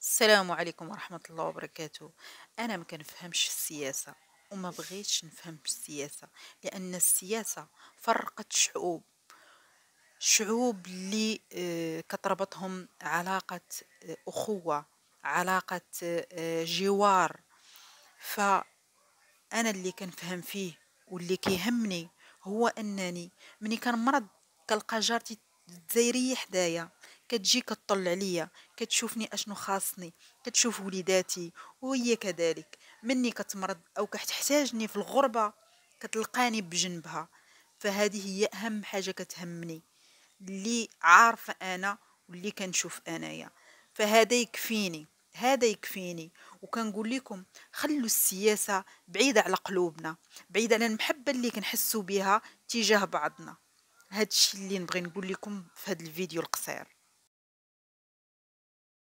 السلام عليكم ورحمة الله وبركاته أنا ما كنفهمش السياسة وما بغيتش نفهم السياسة لأن السياسة فرقت شعوب شعوب اللي آه، كتربطهم علاقة آه، أخوة علاقة آه، جوار فأنا اللي كنفهم فيه واللي كيهمني هو أنني مني كنمرض كنلقى جارتي تزيري حدايا كتجي كتطل عليا كتشوفني اشنو خاصني كتشوف وليداتي وهي كذلك مني كتمرض او كتحتاجني في الغربه كتلقاني بجنبها فهذه هي اهم حاجه كتهمني اللي عارفه انا واللي كنشوف انايا فهذا يكفيني هذا يكفيني وكنقول لكم خلوا السياسه بعيده على قلوبنا بعيده على المحبه اللي كنحسوا بها تجاه بعضنا هادشي اللي نبغي نقول لكم في هذا الفيديو القصير